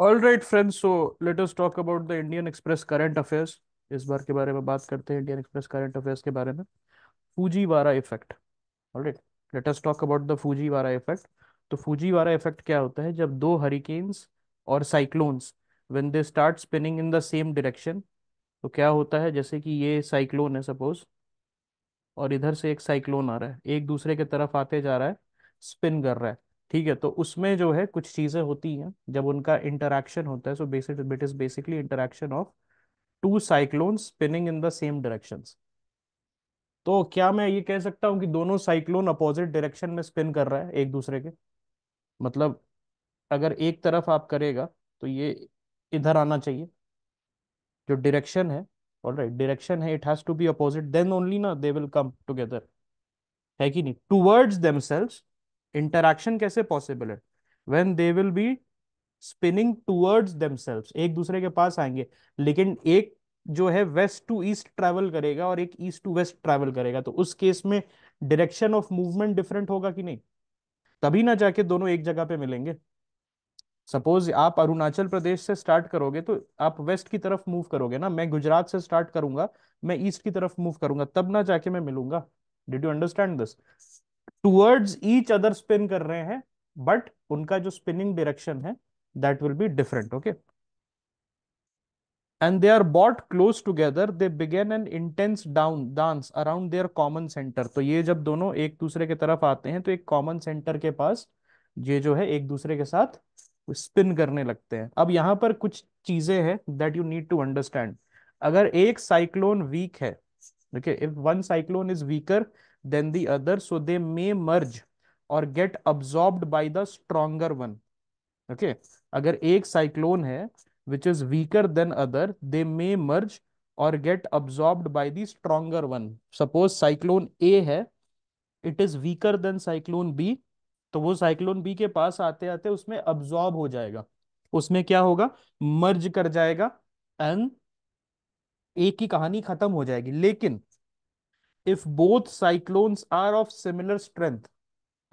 All right friends so let us talk about the Indian Express current affairs इस बार के बारे में बात करते हैं इंडियन एक्सप्रेस करंट अफेयर्स के बारे में Wara effect right let us talk about the Wara effect तो फूजी वारा इफेक्ट क्या होता है जब दो हरिकेन्स और cyclones when they start spinning in the same direction तो क्या होता है जैसे कि ये साइक्लोन है सपोज और इधर से एक साइक्लोन आ रहा है एक दूसरे के तरफ आते जा रहा है स्पिन कर रहा है ठीक है तो उसमें जो है कुछ चीजें होती हैं जब उनका इंटरक्शन होता है so basic it is basically interaction of two cyclone spinning in the same direction तो क्या मैं ये कह सकता हूं कि दोनों साइक्लोन अपोजिट डायरेक्शन में स्पिन कर रहा है एक दूसरे के मतलब अगर एक तरफ आप करेगा तो ये इधर आना चाहिए जो डायरेक्शन है ऑल राइट डायरेक्शन है it has to be opposite then only ना दे विल कम टुगेदर है कि नहीं टूवर्ड्स देमसेल्व्स इंटरक्शन कैसे पॉसिबल है when they will be spinning towards themselves एक दूसरे के पास आएंगे लेकिन एक जो है वेस्ट टू ईस्ट ट्रैवल करेगा और एक ईस्ट टू वेस्ट ट्रैवल करेगा तो उस केस में डायरेक्शन ऑफ मूवमेंट डिफरेंट होगा कि नहीं तभी ना जाके दोनों एक जगह पे मिलेंगे सपोज आप अरुणाचल प्रदेश से स्टार्ट करोगे तो आप वेस्ट की तरफ मूव करोगे ना मैं गुजरात से स्टार्ट करूंगा मैं ईस्ट की तरफ मूव करूंगा तब ना जाके मैं मिलूंगा did you understand this towards each other spin कर रहे हैं बट उनका जो स्पिनिंग डायरेक्शन है that will be different okay and they are brought close together they begin an intense down dance around their common centre तो ये जब दोनों एक दूसरे के तरफ आते हैं तो एक कॉमन सेंटर के पास ये जो है एक दूसरे के साथ स्पिन करने लगते हैं अब यहां पर कुछ चीजें हैं that you need to understand अगर एक साइक्लोन वीक है okay if one cyclone is weaker than the other so they may merge और get absorbed by the stronger one okay अगर एक cyclone है which is weaker than other they may merge or get absorbed by the stronger one suppose cyclone A है it is weaker than cyclone B तो वो cyclone B के पास आते आते उसमें absorb हो जाएगा उसमें क्या होगा मर्ज कर जाएगा एंड एक की कहानी खत्म हो जाएगी लेकिन if both cyclones are of similar strength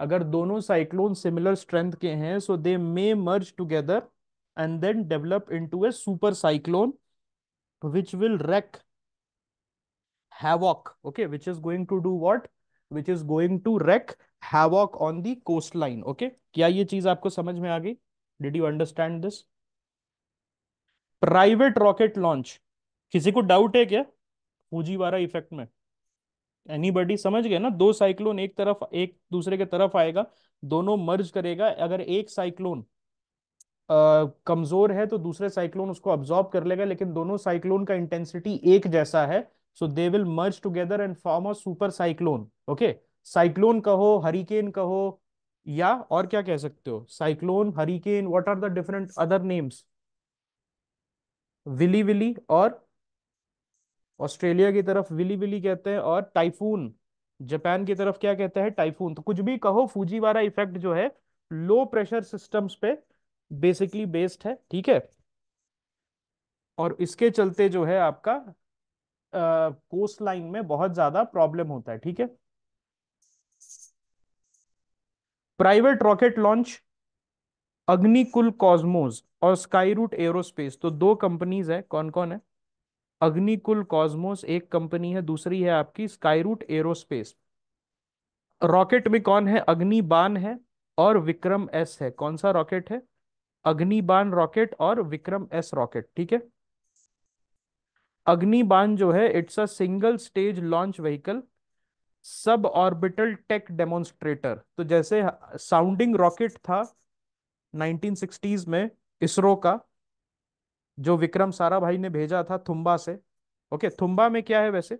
अगर दोनों साइक्लोन सिमिलर स्ट्रेंथ के हैं so they may merge together and then develop into a super cyclone which will wreak havoc okay which is going to do what which is going to wreak havoc on the coast line okay क्या ये चीज आपको समझ में आ गई did you understand this private rocket launch किसी को डाउट है क्या पूजी वारा इफेक्ट में एनीबडी समझ गए ना दो साइक्लोन एक तरफ एक दूसरे के तरफ आएगा दोनों मर्ज करेगा अगर एक साइक्लोन कमजोर है तो दूसरे साइक्लोन उसको अब्जॉर्ब कर लेगा लेकिन दोनों साइक्लोन का इंटेंसिटी एक जैसा है so they will merge together and form a super cyclone okay cyclone कहो हरिकेन कहो या और क्या कह सकते हो cyclone hurricane what are the different other names willy willy और ऑस्ट्रेलिया की तरफ विली विली कहते हैं और टाइफून जापान की तरफ क्या कहते हैं टाइफून तो कुछ भी कहो फूजी इफेक्ट जो है लो प्रेशर सिस्टम्स पे बेसिकली बेस्ड है ठीक है और इसके चलते जो है आपका कोस्ट लाइन में बहुत ज्यादा प्रॉब्लम होता है ठीक है private rocket launch Agnikul Cosmos और स्काई रूट एरोस्पेस तो दो कंपनीज है कौन कौन है अग्निकुल कॉस्मोस एक कंपनी है दूसरी है आपकी स्काईरूट एरोस्पेस रॉकेट में कौन है अग्निबान है और विक्रम एस है कौन सा रॉकेट है अग्निबान रॉकेट और विक्रम एस रॉकेट ठीक है अग्निबान जो है it's a single stage launch vehicle sub orbital tech demonstrator तो जैसे साउंडिंग रॉकेट था 1960s में इसरो का जो विक्रम सारा भाई ने भेजा था थुम्बा से ओके थुम्बा में क्या है वैसे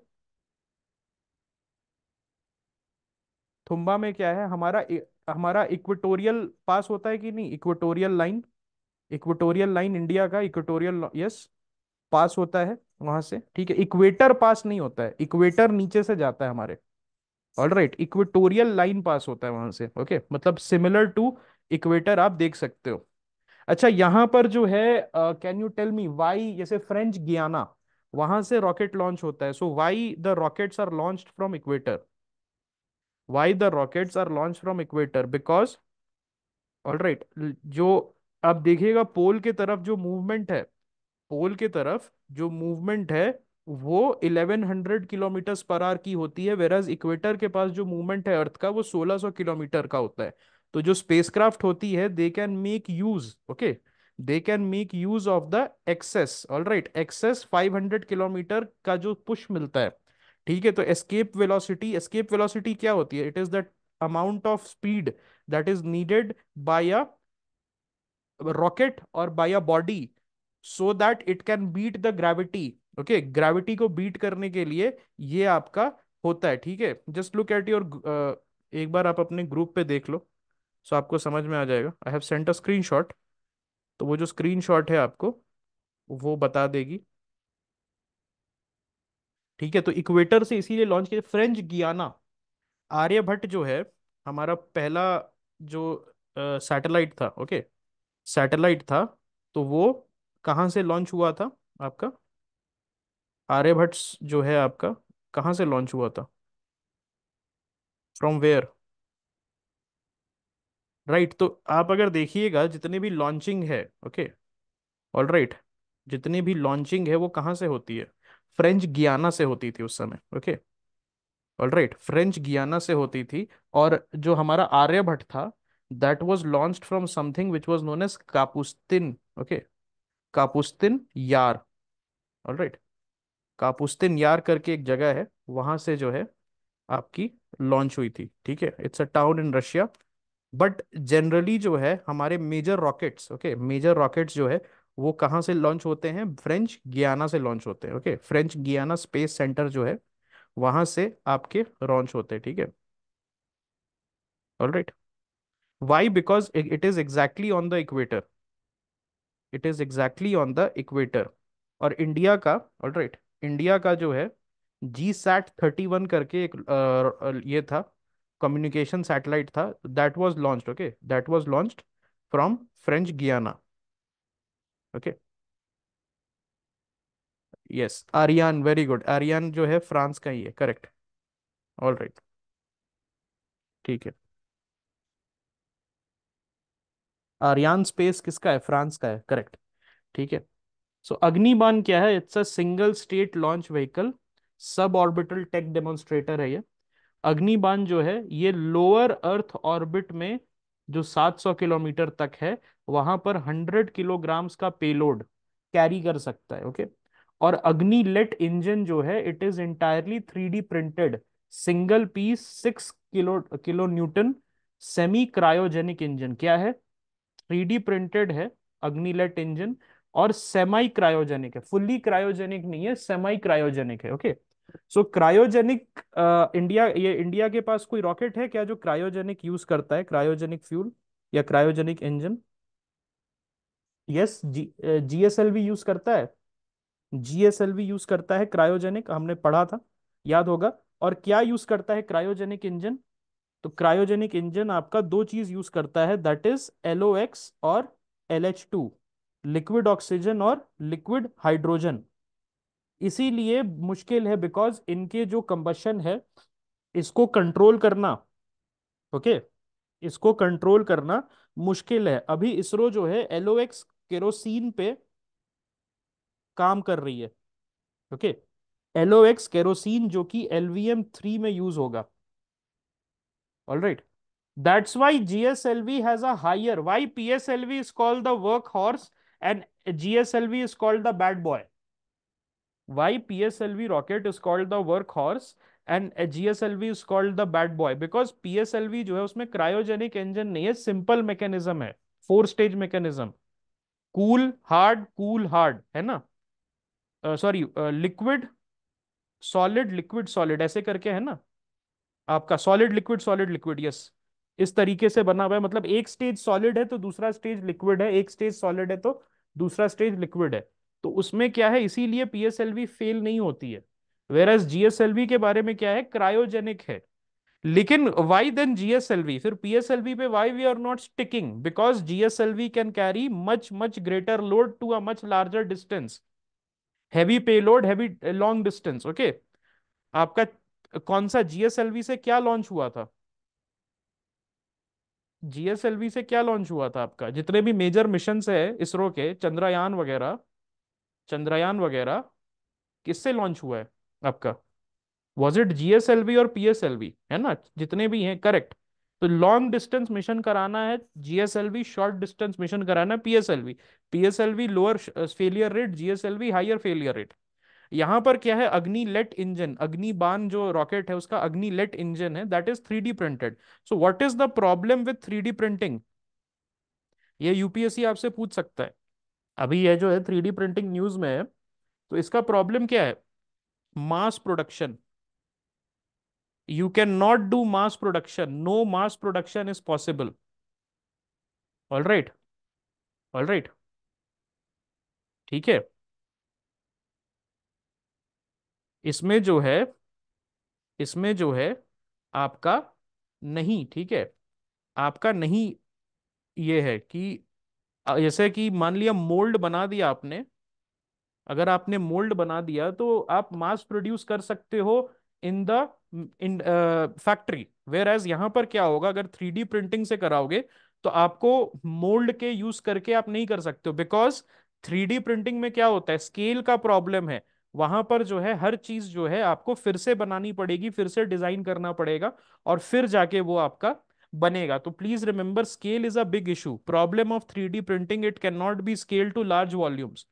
थुम्बा में क्या है हमारा हमारा इक्वेटोरियल पास होता है कि नहीं equatorial line equatorial line India का इक्वेटोरियल यस पास होता है वहां से ठीक है इक्वेटर पास नहीं होता है इक्वेटर नीचे से जाता है हमारे all right equatorial line pass होता है वहां से ओके okay? मतलब सिमिलर टू इक्वेटर आप देख सकते हो अच्छा यहाँ पर जो है can you tell me why जैसे फ्रेंच गियाना वहां से रॉकेट लॉन्च होता है so why the rockets are launch from equator why the rockets are launch from equator because all right जो आप देखिएगा पोल के तरफ जो मूवमेंट है पोल के तरफ जो मूवमेंट है वो 1100 किलोमीटर पर आर की होती है वेराज इक्वेटर के पास जो मूवमेंट है अर्थ का वो 1600 किलोमीटर का होता है तो जो स्पेसक्राफ्ट होती है they can make use okay they can make use of the excess all right excess five hundred kilometre का जो पुश मिलता है ठीक है तो एस्केप वेलोसिटी एस्केप वेलोसिटी क्या होती है it is the amount of speed that is needed by a rocket और by a body so that it can beat the gravity okay gravity को बीट करने के लिए ये आपका होता है ठीक है जस्ट लुक एट योर एक बार आप अपने ग्रुप पे देख लो सो आपको समझ में आ जाएगा I have sent a screen तो वो जो स्क्रीन शॉट है आपको वो बता देगी ठीक है तो इक्वेटर से इसीलिए लॉन्च किया फ्रेंच गियाना आर्यभट्ट जो है हमारा पहला जो सैटेलाइट था ओके सैटेलाइट था तो वो कहाँ से लॉन्च हुआ था आपका आर्यभट्ट जो है आपका कहाँ से लॉन्च हुआ था फ्रॉम वेयर राइट right, तो आप अगर देखिएगा जितने भी लॉन्चिंग है ओके ऑल राइट जितनी भी लॉन्चिंग है वो कहाँ से होती है फ्रेंच गियाना से होती थी उस समय ओके ऑल राइट फ्रेंच गियाना से होती थी और जो हमारा आर्यभट्ट था that was launch from something which was known as Kapustin okay Kapustin यार ऑल राइट कापुस्तिन यार करके एक जगह है वहां से जो है आपकी लॉन्च हुई थी ठीक है it's a town in Russia but generally जो है हमारे major rockets okay major rockets जो है वो कहाँ से लॉन्च होते हैं फ्रेंच गियाना से लॉन्च होते हैं okay French Guiana space centre जो है वहां से आपके लॉन्च होते हैं ठीक है all right why because it is exactly on the equator it is exactly on the equator और इंडिया का ऑलराइट right, इंडिया का जो है जी सैट थर्टी वन करके एक आ, ये था कम्युनिकेशन सैटेलाइट था that was launched okay that was launched from French Guiana okay yes Aryan very good Aryan जो है फ्रांस का ही है करेक्ट ऑल राइट ठीक है आर्यन स्पेस किसका है फ्रांस का है करेक्ट ठीक है सो so, अग्निबान क्या है it's a single state launch vehicle sub orbital tech demonstrator है ये अग्निबान जो है ये लोअर अर्थ ऑर्बिट में जो 700 किलोमीटर तक है वहां पर 100 किलोग्राम्स का पेलोड कैरी कर सकता है ओके और अग्नि लेट इंजन जो है it is entirely three printed single piece six kilo kilo newton semi cryogenic engine क्या है थ्री प्रिंटेड है अग्नि लेट इंजन और सेमाई क्रायोजेनिक है फुल्ली क्रायोजेनिक नहीं है सेमाई क्रायोजेनिक है okay okay? So cryogenic India ये इंडिया के पास कोई रॉकेट है क्या जो क्रायोजेनिक यूज करता है क्रायोजेनिक फ्यूल या क्रायोजेनिक इंजन यस जी जी यूज करता है जीएसएलवी यूज करता है क्रायोजेनिक हमने पढ़ा था याद होगा और क्या यूज करता है क्रायोजेनिक इंजन तो क्रायोजेनिक इंजन आपका दो चीज यूज करता है दैट इज एलओएक्स और L H two liquid oxygen और लिक्विड हाइड्रोजन इसीलिए मुश्किल है बिकॉज इनके जो कंबशन है इसको कंट्रोल करना ओके okay? इसको कंट्रोल करना मुश्किल है अभी इसरो जो है एलओएक्स केरोसिन पे काम कर रही है ओके okay? एलओएक्स केरोसिन जो कि एलवीएम थ्री में यूज होगा all right that's why GSLV has a higher why PSLV is called the work horse and GSLV is called the bad boy P S L V rocket is why PSLV rocket is called the workhorse and GSLV is called the bad boy because PSLV जो है उसमें cryogenic engine नहीं है simple mechanism है four stage mechanism cool hard cool hard है ना sorry liquid solid liquid solid ऐसे करके है ना आपका solid liquid solid liquid yes इस तरीके से बना हुआ है मतलब एक स्टेज सॉलिड है तो दूसरा स्टेज लिक्विड है एक स्टेज सॉलिड है तो दूसरा स्टेज लिक्विड है तो उसमें क्या है इसीलिए पीएसएलवी फेल नहीं होती है वेर एस जीएसएलवी के बारे में क्या है क्रायोजेनिक है लेकिन वाई देन जीएसएलवी फिर पीएसएलवी पे why we are not sticking because GSLV can carry much much greater load to a much larger distance heavy pay load heavy long distance okay आपका कौन सा जीएसएलवी से क्या launch हुआ था GSLV से क्या लॉन्च हुआ था आपका जितने भी मेजर मिशन है इसरो के चंद्रयान वगैरह चंद्रयान वगैरह किससे लॉन्च हुआ है आपका वॉज इट जीएसएलवी और पीएसएलवी है ना जितने भी हैं करेक्ट तो लॉन्ग डिस्टेंस मिशन कराना है जीएसएलवी शॉर्ट डिस्टेंस मिशन कराना है PSLV PSLV lower failure rate GSLV higher failure rate यहाँ पर क्या है अग्नि लेट इंजन अग्निबान जो रॉकेट है उसका अग्नि लेट इंजन है that is three D printed so what is the problem with three D printing ये यूपीएससी आपसे पूछ सकता है अभी यह जो है थ्री प्रिंटिंग न्यूज में है तो इसका प्रॉब्लम क्या है mass production you can not do mass production no mass production is possible all right all right ठीक है इसमें जो है इसमें जो है आपका नहीं ठीक है आपका नहीं ये है कि जैसे कि मान लिया मोल्ड बना दिया आपने अगर आपने मोल्ड बना दिया तो आप मास प्रोड्यूस कर सकते हो in the in factory whereas यहां पर क्या होगा अगर थ्री प्रिंटिंग से कराओगे तो आपको मोल्ड के यूज करके आप नहीं कर सकते हो बिकॉज थ्री प्रिंटिंग में क्या होता है स्केल का प्रॉब्लम है वहां पर जो है हर चीज जो है आपको फिर से बनानी पड़ेगी फिर से डिजाइन करना पड़ेगा और फिर जाके वो आपका बनेगा तो please remember scale is a big issue problem of three D printing it can not be scale to large volumes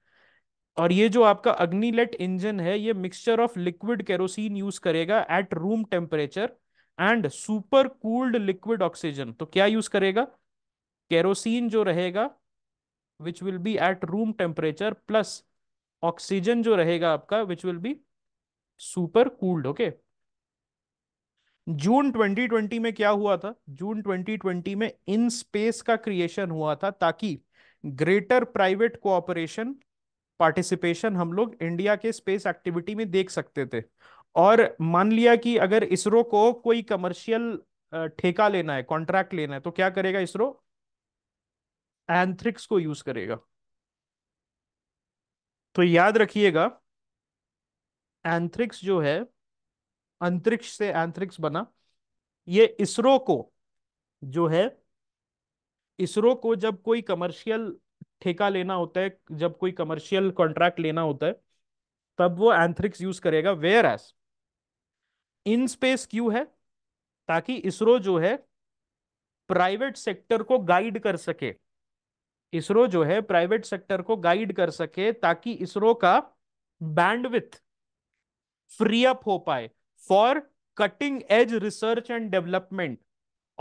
और ये जो आपका अग्निलेट इंजन है ये mixture of liquid kerosene use करेगा at room temperature and super cooled liquid oxygen तो क्या use करेगा केरोसिन जो रहेगा which will be at room temperature plus oxygen जो रहेगा आपका which will be super cooled okay जून 2020 में क्या हुआ था जून 2020 में इन स्पेस का क्रिएशन हुआ था ताकि ग्रेटर प्राइवेट कोऑपरेशन पार्टिसिपेशन हम लोग इंडिया के स्पेस एक्टिविटी में देख सकते थे और मान लिया कि अगर इसरो को कोई कमर्शियल ठेका लेना है कॉन्ट्रैक्ट लेना है तो क्या करेगा इसरो एंथ्रिक्स को यूज करेगा तो याद रखिएगा एंथ्रिक्स जो है अंतरिक्ष से एंथ्रिक्स बना ये इसरो को जो है इसरो को जब कोई कमर्शियल ठेका लेना होता है जब कोई कमर्शियल कॉन्ट्रैक्ट लेना होता है तब वो एंथ्रिक्स यूज करेगा वेयर एस इन स्पेस क्यों है ताकि इसरो जो है प्राइवेट सेक्टर को गाइड कर सके इसरो जो है प्राइवेट सेक्टर को गाइड कर सके ताकि इसरो का बैंडविथ फ्री अप हो पाए for cutting edge research and development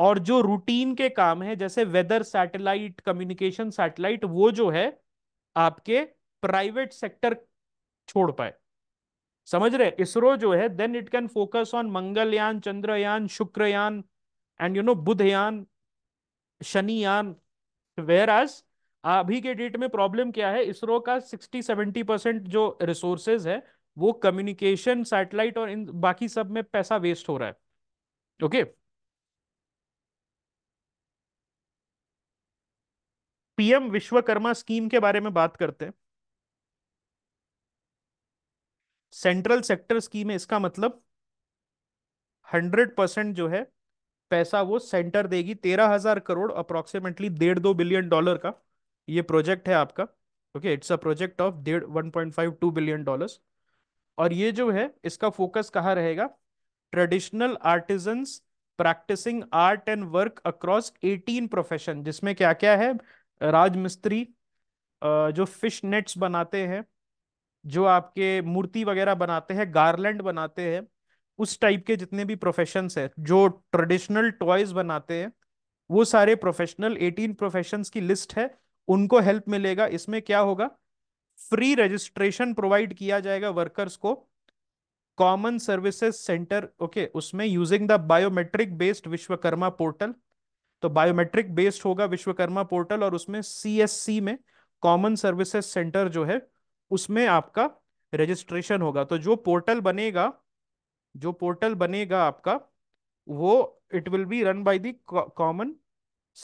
और जो रूटीन के काम है जैसे वेदर सैटेलाइट कम्युनिकेशन सैटेलाइट वो जो है आपके प्राइवेट सेक्टर छोड़ पाए समझ रहे इसरो जो है then it can focus on Mangalyaan Chandrayaan Shukrayaan and you know Budhyaan Shaniyaan whereas अभी के डेट में प्रॉब्लम क्या है इसरो का सिक्सटी सेवेंटी परसेंट जो रिसोर्सेज है वो कम्युनिकेशन सैटेलाइट और इन बाकी सब में पैसा वेस्ट हो रहा है ओके पीएम विश्वकर्मा स्कीम के बारे में बात करते हैं सेंट्रल सेक्टर स्कीम है इसका मतलब हंड्रेड परसेंट जो है पैसा वो सेंटर देगी तेरह हजार करोड़ अप्रोक्सीमेटली डेढ़ दो बिलियन डॉलर का ये प्रोजेक्ट है आपका okay it's a project of डेढ़ one point five to billion dollars और ये जो है इसका फोकस कहाँ रहेगा traditional artisans practising art and work across 18 profession जिसमें क्या क्या है राजमिस्त्री जो फिश नेट्स बनाते हैं जो आपके मूर्ति वगैरह बनाते हैं गार्लैंड बनाते हैं उस टाइप के जितने भी प्रोफेशंस हैं जो ट्रेडिशनल टॉयज बनाते हैं वो सारे प्रोफेशनल 18 प्रोफेशंस की लिस्ट है उनको हेल्प मिलेगा इसमें क्या होगा फ्री रजिस्ट्रेशन प्रोवाइड किया जाएगा वर्कर्स को कॉमन सर्विसेज सेंटर ओके उसमें using the biometric based Vishwakarma portal तो बायोमेट्रिक बेस्ड होगा विश्वकर्मा पोर्टल और उसमें सी में कॉमन सर्विसेज सेंटर जो है उसमें आपका रजिस्ट्रेशन होगा तो जो पोर्टल बनेगा जो पोर्टल बनेगा आपका वो it will be run by the common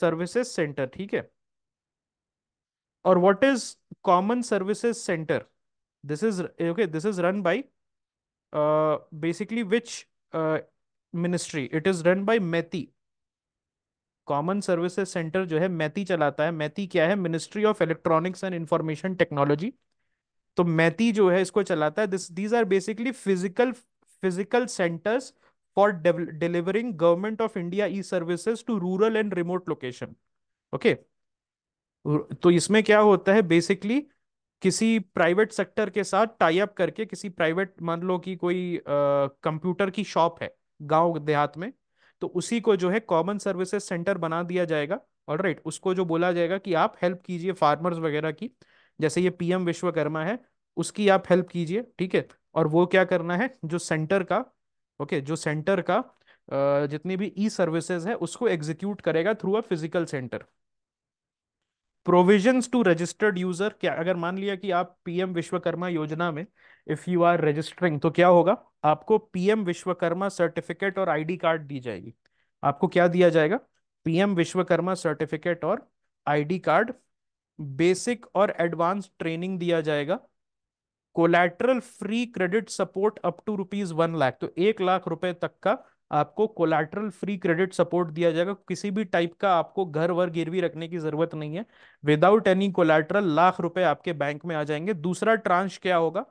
services centre ठीक है or what is common services center this is okay this is रन by uh, basically which uh, ministry it is run common services centre जो है मैती चलाता है मैती क्या है ministry of electronics and information technology तो मैती जो है इसको चलाता है this these are basically physical physical centres for delivering government of India e services to rural and remote location okay तो इसमें क्या होता है बेसिकली किसी प्राइवेट सेक्टर के साथ टाई अप करके किसी प्राइवेट मान लो कि कोई कंप्यूटर की शॉप है गांव देहात में तो उसी को जो है कॉमन सर्विसेज सेंटर बना दिया जाएगा और राइट उसको जो बोला जाएगा कि आप हेल्प कीजिए फार्मर्स वगैरह की जैसे ये पीएम विश्वकर्मा है उसकी आप हेल्प कीजिए ठीक है और वो क्या करना है जो सेंटर का ओके जो सेंटर का जितनी भी ई सर्विसेज है उसको एग्जीक्यूट करेगा through a physical centre provisions to registered user क्या अगर मान लिया कि आप पीएम विश्वकर्मा योजना में इफ यू आर रजिस्टरिंग तो क्या होगा आपको पीएम विश्वकर्मा सर्टिफिकेट और आईडी कार्ड दी जाएगी आपको क्या दिया जाएगा पीएम विश्वकर्मा सर्टिफिकेट और आईडी कार्ड बेसिक और एडवांस ट्रेनिंग दिया जाएगा collateral free credit support up to rupees one lakh तो एक लाख रुपए तक का आपको कोलाटरल फ्री क्रेडिट सपोर्ट दिया जाएगा किसी भी टाइप का आपको घर वर गिरवी रखने की जरूरत नहीं है विदाउट एनी कोलैटरल लाख रुपए आपके बैंक में आ जाएंगे दूसरा ट्रांस क्या होगा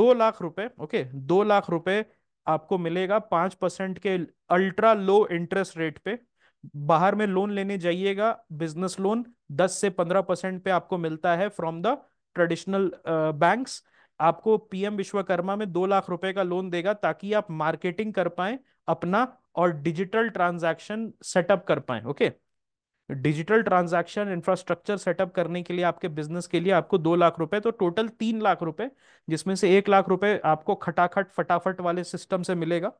दो लाख रुपए ओके दो लाख रुपए आपको मिलेगा पांच परसेंट के अल्ट्रा लो इंटरेस्ट रेट पे बाहर में लोन लेने जाइएगा बिजनेस लोन दस से पंद्रह परसेंट पे आपको मिलता है फ्रॉम द ट्रेडिशनल बैंक्स आपको पीएम विश्वकर्मा में दो लाख रुपए का लोन देगा ताकि आप मार्केटिंग कर पाए अपना और डिजिटल ट्रांजैक्शन सेटअप कर पाए okay digital transaction infrastructure setup करने के लिए आपके बिजनेस के लिए आपको दो लाख रुपए तो टोटल तीन लाख रुपए जिसमें से एक लाख रुपए आपको खटाखट फटाफट वाले सिस्टम से मिलेगा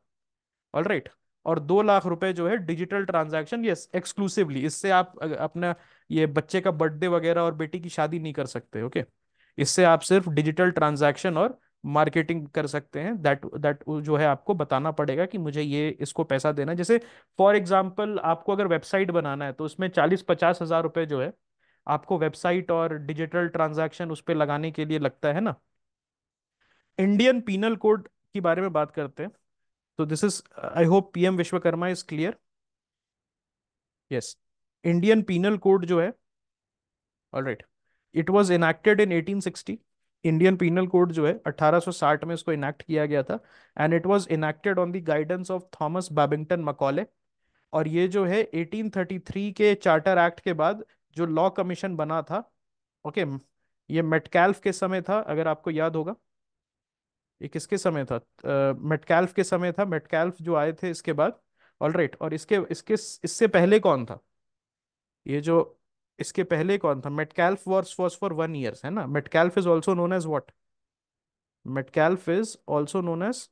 ऑल राइट right. और दो लाख रुपए जो है डिजिटल ट्रांजैक्शन यस एक्सक्लूसिवली इससे आप अपना ये बच्चे का बर्थडे वगैरह और बेटी की शादी नहीं कर सकते ओके okay? इससे आप सिर्फ डिजिटल ट्रांजैक्शन और मार्केटिंग कर सकते हैं दैट दैट जो है आपको बताना पड़ेगा कि मुझे ये इसको पैसा देना जैसे फॉर एग्जाम्पल आपको अगर वेबसाइट बनाना है तो उसमें चालीस पचास हज़ार रुपये जो है आपको वेबसाइट और डिजिटल ट्रांजैक्शन उस पर लगाने के लिए लगता है ना इंडियन पीनल कोड के बारे में बात करते हैं तो this is I hope PM Vishwakarma is clear yes Indian penal code जो है all right it was enacted in eighteen sixty Indian penal code जो है 1860 में इसको इनैक्ट किया गया था and it was enacted on the guidance of Thomas Babington Macaulay और ये जो है 1833 के चार्टर एक्ट के बाद जो लॉ कमीशन बना था ओके okay, ये मेटकैल्फ के समय था अगर आपको याद होगा ये किसके समय था मेटकैल्फ uh, के समय था मेटकैल्फ जो आए थे इसके बाद ऑल right, और इसके इसके इससे पहले कौन था ये जो इसके पहले कौन था Metcalfe was was for one years है ना Metcalfe is also known as what Metcalfe is also known as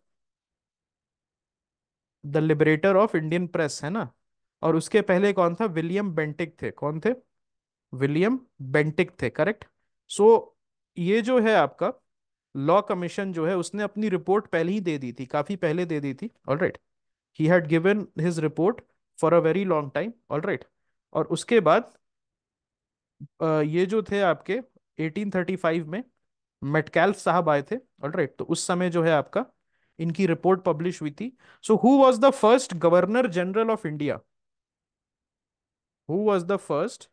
the liberator of Indian press है ना और उसके पहले कौन था विलियम बेंटिक थे कौन थे विलियम बेंटिक थे करेक्ट सो so, ये जो है आपका लॉ कमीशन जो है उसने अपनी रिपोर्ट पहले ही दे दी थी काफी पहले दे दी थी all right he had given his report for a very long time all right और उसके बाद ये जो थे आपके 1835 में मेटकैल्फ साहब आए थे ऑलराइट तो उस समय जो है आपका इनकी रिपोर्ट पब्लिश हुई थी so who was the first governor general of India who was the first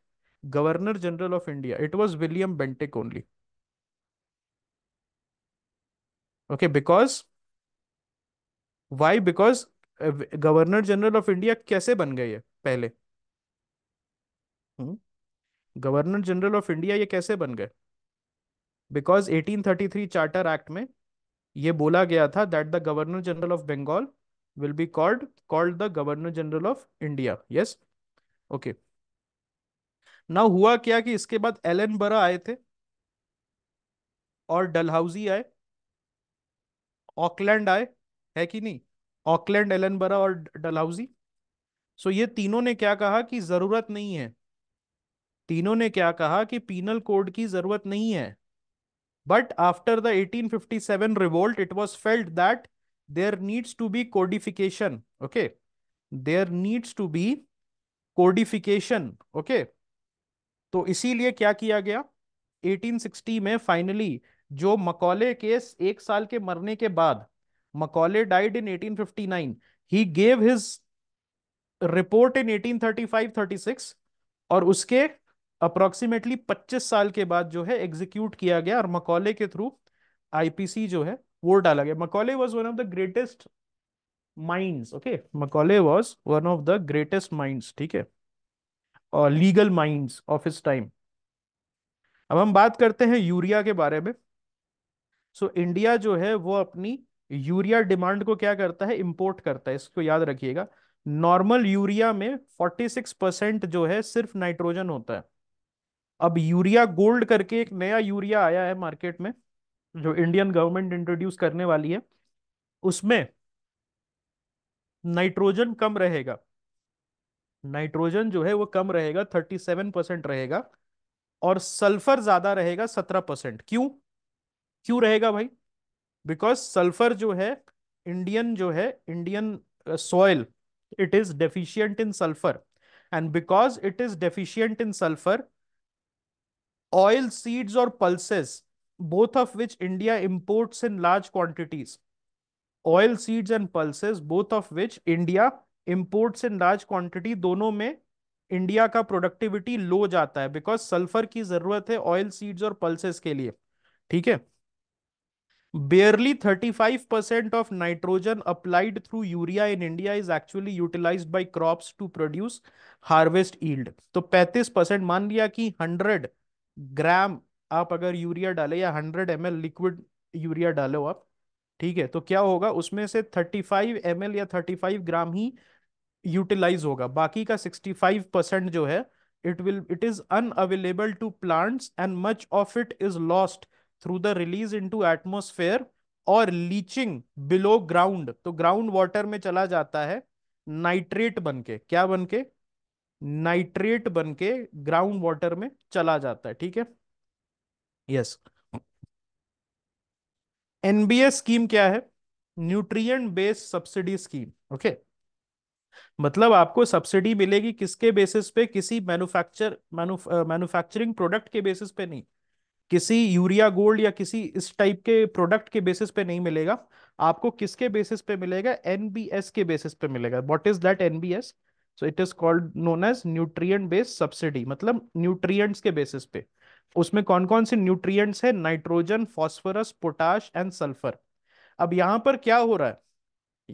governor general of India it was William Bentinck only okay because why because governor general of India कैसे बन गए पहले hmm? Governor general of India ये कैसे बन गए because 1833 charter act में ये बोला गया था that the governor general of Bengal will be called called the governor general of India yes okay now हुआ क्या कि इसके बाद एलन बरा आए थे और डलहाउजी आए ऑकलैंड आए है कि नहीं ऑकलैंड एलनबरा बरा और डलहाउजी सो so ये तीनों ने क्या कहा कि जरूरत नहीं है तीनों ने क्या कहा कि पीनल कोड की जरूरत नहीं है but after the 1857 revolt it was felt that there needs to be codification okay there needs to be codification okay तो इसीलिए क्या किया गया 1860 में फाइनली जो मकौले केस एक साल के मरने के बाद Macaulay died in 1859 he gave his report in 1835-36 और उसके अप्रोक्सीमेटली 25 साल के बाद जो है एग्जीक्यूट किया गया और मकौले के थ्रू आईपीसी जो है वो डाला गया Macaulay was one of the greatest mind okay Macaulay was one of the greatest mind ठीक है और legal mind of his time अब हम बात करते हैं यूरिया के बारे में सो so, इंडिया जो है वो अपनी यूरिया डिमांड को क्या करता है इंपोर्ट करता है इसको याद रखिएगा नॉर्मल यूरिया में 46 परसेंट जो है सिर्फ नाइट्रोजन होता है अब यूरिया गोल्ड करके एक नया यूरिया आया है मार्केट में जो इंडियन गवर्नमेंट इंट्रोड्यूस करने वाली है उसमें नाइट्रोजन कम रहेगा नाइट्रोजन जो है वो कम रहेगा थर्टी सेवन परसेंट रहेगा और सल्फर ज्यादा रहेगा सत्रह परसेंट क्यों क्यों रहेगा भाई बिकॉज सल्फर जो है इंडियन जो है Indian soil it is deficient in sulphur and because it is deficient in sulphur oil seeds or pulses both of which india imports in large quantities oil seeds and pulses both of which india imports in large quantity दोनों में India का productivity low जाता है because sulphur की जरूरत है oil seeds और pulses के लिए ठीक है barely 35% of nitrogen applied through urea in india is actually utilized by crops to produce harvest yield तो 35% मान लिया कि 100 ग्राम आप अगर यूरिया डाले या हंड्रेड एम लिक्विड यूरिया डालो आप ठीक है तो क्या होगा उसमें से थर्टी फाइव एम या थर्टी फाइव ग्राम ही यूटिलाइज होगा बाकी का सिक्सटी फाइव परसेंट जो है it will it is unavailable to plants and much of it is lost through the release into atmosphere और लीचिंग बिलो ग्राउंड तो ground water में चला जाता है नाइट्रेट बन के क्या बन के नाइट्रेट बन के ग्राउंड वाटर में चला जाता है ठीक है यस एनबीएस स्कीम क्या है nutrient based subsidy scheme okay मतलब आपको सब्सिडी मिलेगी किसके बेसिस पे किसी मैन्युफैक्चर मैन्युफैक्चरिंग प्रोडक्ट के बेसिस पे नहीं किसी यूरिया गोल्ड या किसी इस टाइप के प्रोडक्ट के बेसिस पे नहीं मिलेगा आपको किसके बेसिस पे मिलेगा एनबीएस के बेसिस पे मिलेगा what is that NBS so it is called known as nutrient based subsidy मतलब न्यूट्रिएंट्स के बेसिस पे उसमें कौन कौन से न्यूट्रिएंट्स है nitrogen phosphorus potash and sulphur अब यहाँ पर क्या हो रहा है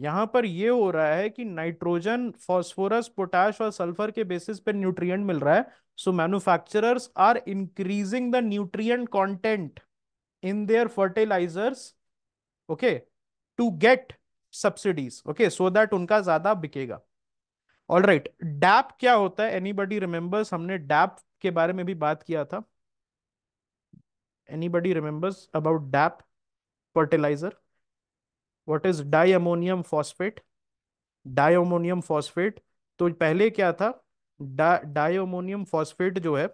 यहाँ पर ये हो रहा है कि नाइट्रोजन फॉस्फोरस पोटाश और सल्फर के बेसिस पे न्यूट्रिएंट मिल रहा है so manufacturers are increasing the nutrient content in their fertilisers okay to get subsidies okay so that उनका ज्यादा बिकेगा ऑल राइट डैप क्या होता है एनीबडी रिमेंबर्स हमने डैप के बारे में भी बात किया था anybody remembers about DAP fertiliser what is di ammonium phosphate di ammonium phosphate तो पहले क्या था डाई अमोनियम फॉस्फेट जो है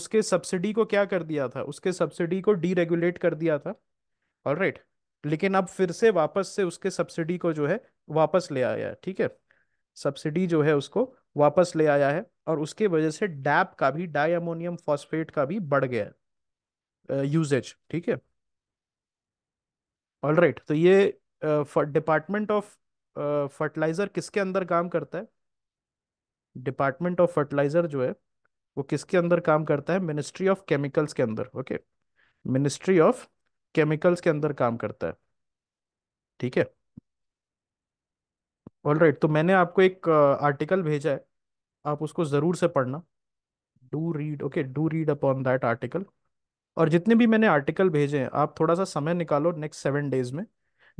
उसके सब्सिडी को क्या कर दिया था उसके सब्सिडी को डीरेगुलेट कर दिया था ऑल राइट right. लेकिन अब फिर से वापस से उसके सब्सिडी को जो है वापस ले आया ठीक है सब्सिडी जो है उसको वापस ले आया है और उसके वजह से डैप का भी डायमोनियम फॉस्फेट का भी बढ़ गया है यूजेज ठीक है ऑल राइट तो ये डिपार्टमेंट ऑफ फर्टिलाइजर किसके अंदर काम करता है डिपार्टमेंट ऑफ फर्टिलाइजर जो है वो किसके अंदर काम करता है मिनिस्ट्री ऑफ केमिकल्स के अंदर ओके मिनिस्ट्री ऑफ केमिकल्स के अंदर काम करता है ठीक है ऑल राइट तो मैंने आपको एक आर्टिकल भेजा है आप उसको ज़रूर से पढ़ना do read okay do read upon that article और जितने भी मैंने आर्टिकल भेजे हैं आप थोड़ा सा समय निकालो नेक्स्ट सेवन डेज में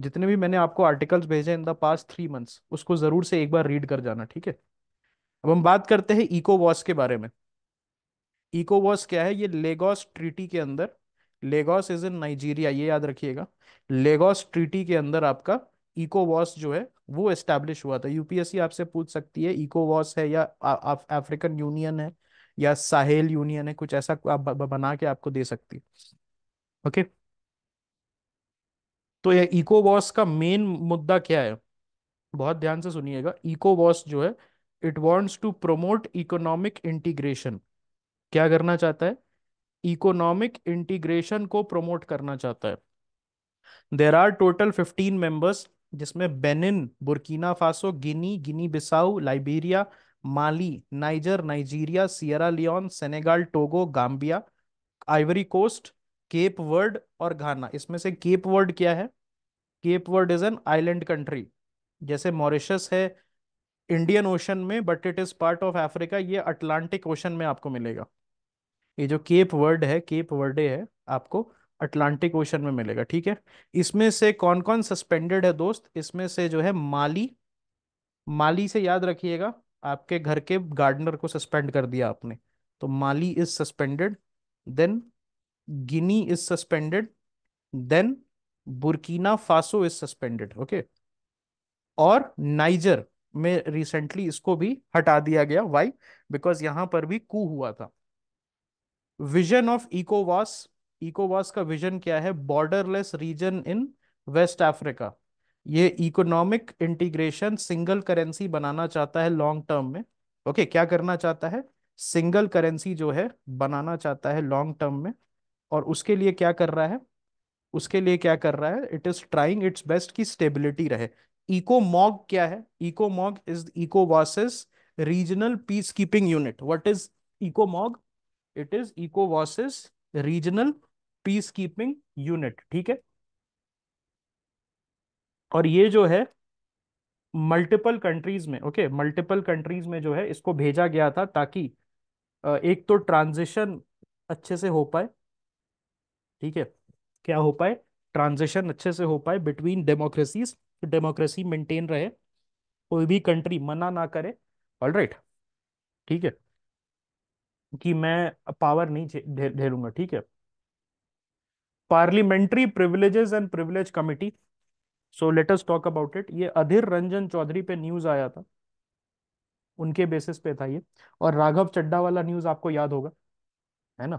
जितने भी मैंने आपको आर्टिकल्स भेजे हैं in the past three months उसको ज़रूर से एक बार रीड कर जाना ठीक है अब हम बात करते हैं इको वॉस के बारे में इको वॉस क्या है ये लेगोस ट्रीटी के अंदर लेगोस इज इन नाइजीरिया ये याद रखिएगा लेगोस ट्रीटी के अंदर आपका इकोवॉस जो है वो एस्टेब्लिश हुआ था यूपीएससी आपसे पूछ सकती है इकोवॉस है या अफ्रीकन यूनियन है या साहेल यूनियन है कुछ ऐसा आप बना के आपको दे सकती है ओके तो ये इकोवॉस का मेन मुद्दा क्या है बहुत ध्यान से सुनिएगा इकोवॉस जो है it wants to promote economic integration क्या करना चाहता है इकोनॉमिक इंटीग्रेशन को प्रमोट करना चाहता है there are total fifteen members जिसमें Benin Burkina Faso Guinea Guinea Bissau Liberia Mali Niger Nigeria Sierra Leone Senegal Togo Gambia Ivory Coast Cape Verde और घाना इसमें से केप वर्ड क्या है Cape Verde is an island country जैसे Mauritius है Indian Ocean में but it is part of Africa ये Atlantic Ocean में आपको मिलेगा ये जो केप वर्ड है केप वर्डे है आपको अटलांटिक ओशन में मिलेगा ठीक है इसमें से कौन कौन सस्पेंडेड है दोस्त इसमें से जो है माली माली से याद रखिएगा आपके घर के गार्डनर को सस्पेंड कर दिया आपने तो Mali is suspended then Guinea is suspended then Burkina Faso is suspended okay और नाइजर में रिसेंटली इसको भी हटा दिया गया वाई बिकॉज यहां पर भी कू हुआ था विजन ऑफ इकोवास इकोवास का विजन क्या है borderless region in West Africa ये इकोनॉमिक इंटीग्रेशन सिंगल करेंसी बनाना चाहता है लॉन्ग टर्म में ओके क्या करना चाहता है सिंगल करेंसी जो है बनाना चाहता है लॉन्ग टर्म में और उसके लिए क्या कर रहा है उसके लिए क्या कर रहा है it is trying it's best की स्टेबिलिटी रहे इको मॉग क्या है eco मॉग is eco इकोवासिस regional peace keeping unit what is eco मॉग it is eco इकोवासिस regional peace keeping unit ठीक है और ये जो है मल्टीपल कंट्रीज में ओके मल्टीपल कंट्रीज में जो है इसको भेजा गया था ताकि एक तो ट्रांजिशन अच्छे से हो पाए ठीक है क्या हो पाए ट्रांजिशन अच्छे से हो पाए बिटवीन डेमोक्रेसीज डेमोक्रेसी मेंटेन रहे कोई भी कंट्री मना ना करे ऑल राइट ठीक है कि मैं पावर नहीं झेलूंगा ठीक है parliamentary privileges and privilege committee so let's talk about it ये अधीर रंजन चौधरी पे न्यूज आया था उनके बेसिस पे था ये और राघव चड्डा वाला न्यूज आपको याद होगा है ना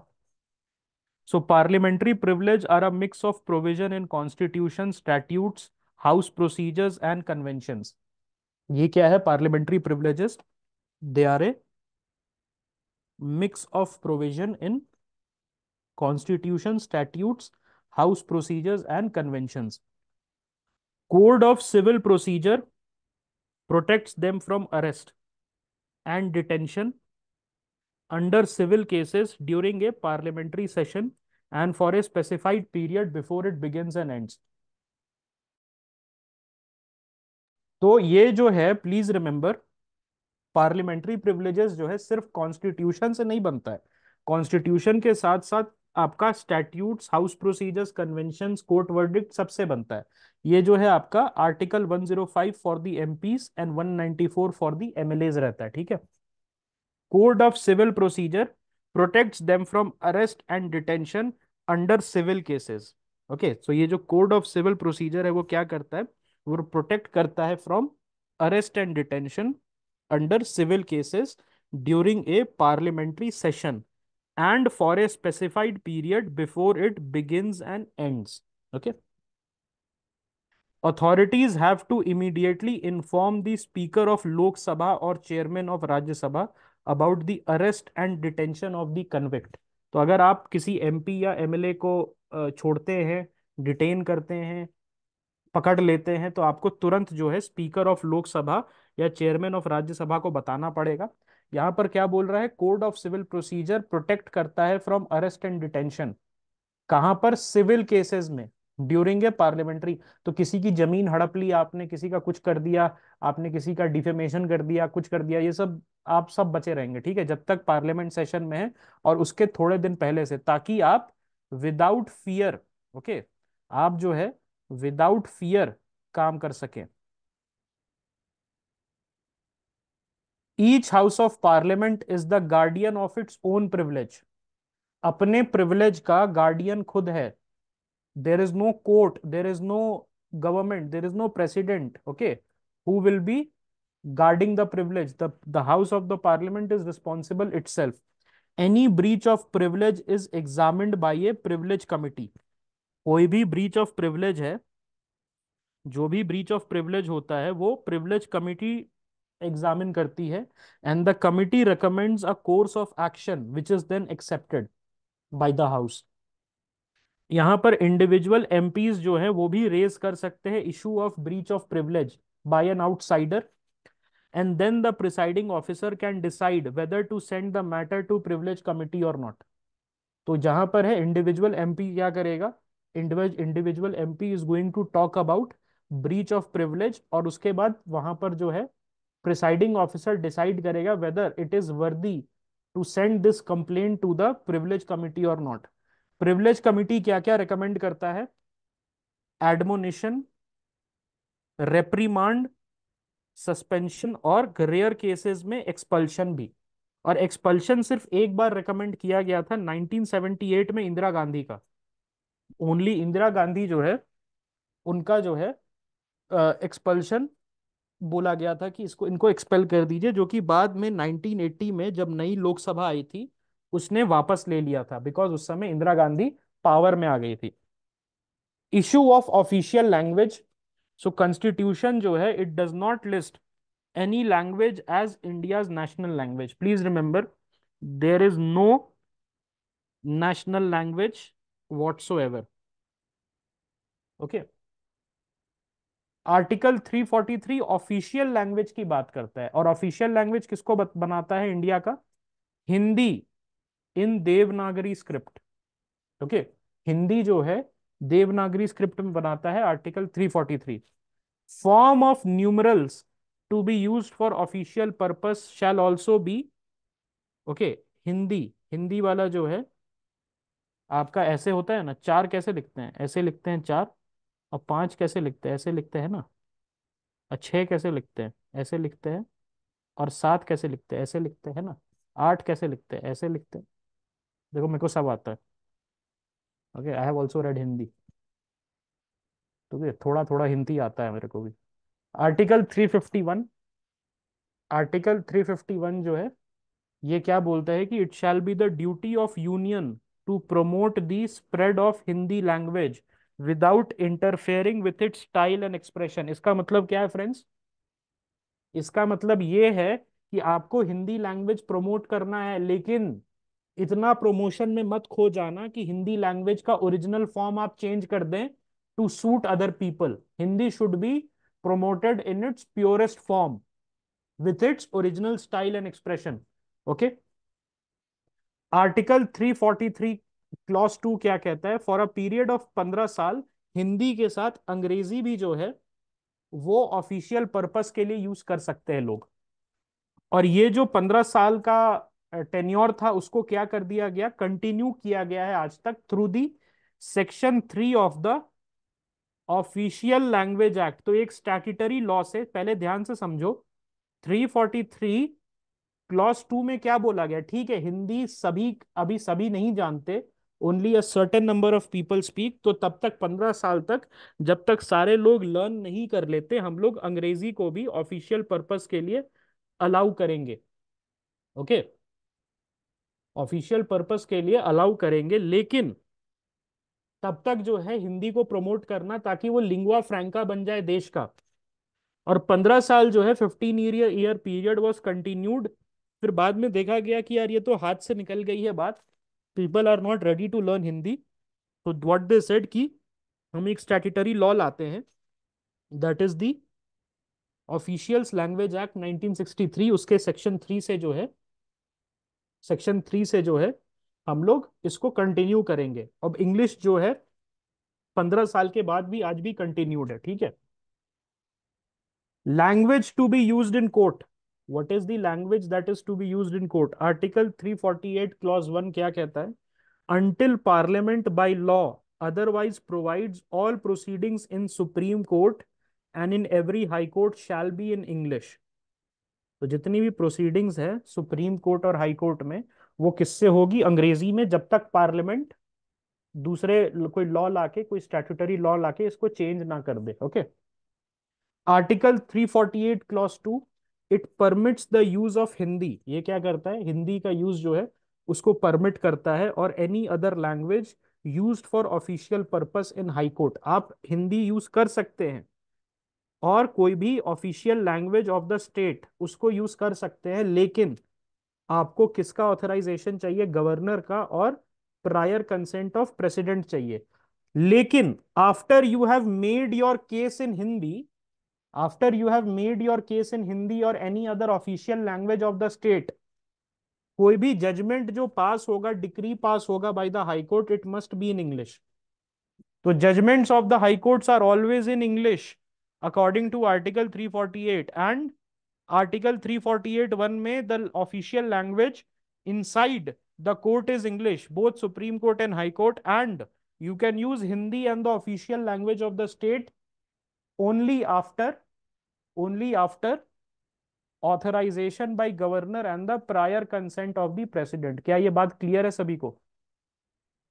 so parliamentary privilege are a mix of provision in constitution statutes house procedures and convention ये क्या है parliamentary privileges they are a mix of provision in constitution statutes house procedures and convention code of civil procedure protect them from arrest and detention under civil cases during a parliamentary session and for a specified period before it begin and and तो ये जो है please remember parliamentary privileges जो है सिर्फ constitution से नहीं बनता है कॉन्स्टिट्यूशन के साथ साथ आपका statute house procedures convention court verdict सबसे बनता है ये जो है आपका article 105 for the M MPs and 194 for the MLAs रहता है ठीक है code of civil procedure protect them from arrest and detention under civil cases okay so ये जो कोड ऑफ सिविल प्रोसीजर है वो क्या करता है वो प्रोटेक्ट करता है from arrest and detention under civil cases during a parliamentary session and for a specified period before it begins and ends. Okay. Authorities have to immediately inform the Speaker of Lok Sabha or Chairman of Rajya Sabha about the arrest and detention of the convict तो अगर आप किसी MP या MLA को छोड़ते हैं detain करते हैं पकड़ लेते हैं तो आपको तुरंत जो है स्पीकर ऑफ लोकसभा या चेयरमैन ऑफ राज्यसभा को बताना पड़ेगा यहां पर क्या बोल रहा है code of civil procedure protect करता है फ्रॉम अरेस्ट एंड डिटेंशन कहां पर सिविल केसेस में ड्यूरिंग ए पार्लियामेंट्री तो किसी की जमीन हड़प ली आपने किसी का कुछ कर दिया आपने किसी का डिफेमेशन कर दिया कुछ कर दिया ये सब आप सब बचे रहेंगे ठीक है जब तक पार्लियामेंट सेशन में है और उसके थोड़े दिन पहले से ताकि आप विदाउट फियर ओके आप जो है विदाउट फियर काम कर सकें each house of parliament is the guardian of its own privilege अपने प्रिवलेज का गार्डियन खुद है there is no court there is no government there is no president okay who will be guarding the privilege the house of the parliament is responsible itself any breach of privilege is examined by a privilege committee कोई भी breach of privilege है जो भी breach of privilege होता है वो privilege committee examine करती है and the committee recommends a course of action which is then accepted by the house यहाँ पर इंडिविजुअल एमपीज जो है वो भी रेज कर सकते हैं issue of breach of privilege by an outsider and then the presiding officer can decide whether to send the matter to privilege committee or not तो जहां पर है इंडिविजुअल एमपी क्या करेगा individual MP is going to talk about breach of privilege और उसके बाद वहां पर जो है प्रिसाइडिंग ऑफिसर डिसाइड करेगा whether it is worthy to send this complain to the privilege committee और नॉट प्रिविलेज कमिटी क्या क्या रिकमेंड करता है एडमोनिशन रेप्रीमांड सस्पेंशन और रेयर केसेस में एक्सपल्शन भी और एक्सपल्शन सिर्फ एक बार रिकमेंड किया गया था 1978 में इंदिरा गांधी का ओनली इंदिरा गांधी जो है उनका जो है एक्सपल्शन uh, बोला गया था कि इसको इनको एक्सपेल कर दीजिए जो कि बाद में 1980 में जब नई लोकसभा आई थी उसने वापस ले लिया था बिकॉज उस समय इंदिरा गांधी पावर में आ गई थी issue of official language so constitution जो है it does not list any language as India's national language please remember there is no national language whatsoever okay article 343 official language की बात करता है और ऑफिशियल लैंग्वेज किसको बनाता है इंडिया का Hindi in Devanagari script okay Hindi जो है देवनागरी स्क्रिप्ट में बनाता है article 343 form of numerals to be use for official purpose shall also be okay Hindi Hindi वाला जो है आपका ऐसे होता है ना चार कैसे लिखते हैं ऐसे लिखते हैं चार अब पाँच कैसे लिखते हैं ऐसे लिखते हैं ना और छः कैसे लिखते हैं ऐसे लिखते हैं और सात कैसे लिखते हैं ऐसे लिखते हैं ना आठ कैसे लिखते हैं ऐसे लिखते हैं देखो मेरे को सब आता है okay I have also read Hindi तो है थोड़ा थोड़ा हिंदी आता है मेरे को भी article three fifty one article three fifty one जो है ये क्या बोलता है कि it shall be the duty of union to promote the spread of Hindi language without interfering with it style and expression इसका मतलब क्या है फ्रेंड्स इसका मतलब ये है कि आपको हिंदी लैंग्वेज प्रमोट करना है लेकिन इतना प्रमोशन में मत खो जाना कि हिंदी लैंग्वेज का ओरिजिनल फॉर्म आप चेंज कर दें to suit other people Hindi should be promoted in its purest form with its original style and expression okay article 343 clause two क्या कहता है फॉर अ पीरियड ऑफ पंद्रह साल हिंदी के साथ अंग्रेजी भी जो है वो ऑफिशियल पर्पस के लिए यूज कर सकते हैं लोग और ये जो पंद्रह साल का टेन्योर था उसको क्या कर दिया गया कंटिन्यू किया गया है आज तक through the section three of the official language act तो एक स्टैट्यूटरी लॉ से पहले ध्यान से समझो 343 क्लॉस टू में क्या बोला गया ठीक है हिंदी सभी अभी सभी नहीं जानते only a certain number of people speak तो तब तक पंद्रह साल तक जब तक सारे लोग लर्न नहीं कर लेते हम लोग अंग्रेजी को भी ऑफिशियल पर्पज के लिए अलाउ करेंगे ओके ऑफिशियल पर्पज के लिए अलाउ करेंगे लेकिन तब तक जो है हिंदी को प्रमोट करना ताकि वो लिंगुआ फ्रैंका बन जाए देश का और पंद्रह साल जो है fifteen year year period was continued फिर बाद में देखा गया कि यार ये तो हाथ से निकल गई है बात people are not ready to learn Hindi तो वॉट दे सेड कि हम एक स्टेटरी लॉ लाते हैं that is the officials language act 1963 उसके सेक्शन थ्री से जो है सेक्शन थ्री से जो है हम लोग इसको कंटिन्यू करेंगे अब इंग्लिश जो है पंद्रह साल के बाद भी आज भी कंटिन्यूड है ठीक है language to be use in court what is the language that is to be used in court article 348 clause 1 क्या कहता है until parliament by law otherwise provides all proceedings in supreme court and in every high court shall be in English तो जितनी भी proceedings है supreme court और high court में वो किससे होगी अंग्रेजी में जब तक पार्लियामेंट दूसरे कोई लॉ लाके कोई स्टैट्यूटरी लॉ लाके इसको चेंज ना कर दे okay article 348 forty eight clause two it permits the use of Hindi ये क्या करता है हिंदी का यूज जो है उसको परमिट करता है और any other language use for official purpose in high court आप हिंदी यूज कर सकते हैं और कोई भी official language of the state उसको यूज कर सकते हैं लेकिन आपको किसका ऑथराइजेशन चाहिए गवर्नर का और प्रायर कंसेंट ऑफ प्रेसिडेंट चाहिए लेकिन after you have made your case in Hindi after you have made your case in hindi or any other official language of the state कोई भी जजमेंट जो पास होगा डिक्री पास होगा by the high court it must be in English तो judgments of the high courts are always in English according to article 348 and article 348 one में the official language inside the court is english both supreme court and high court and you can use hindi and the official language of the state only after only after authorization by governor and the prior consent of the president kya ye baat clear hai sabhi ko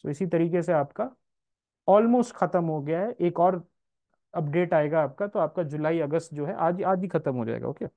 so, isi tarike se aapka almost khatam ho gaya hai ek aur update aayega aapka to aapka july august jo hai aaj aaj hi khatam ho jayega okay?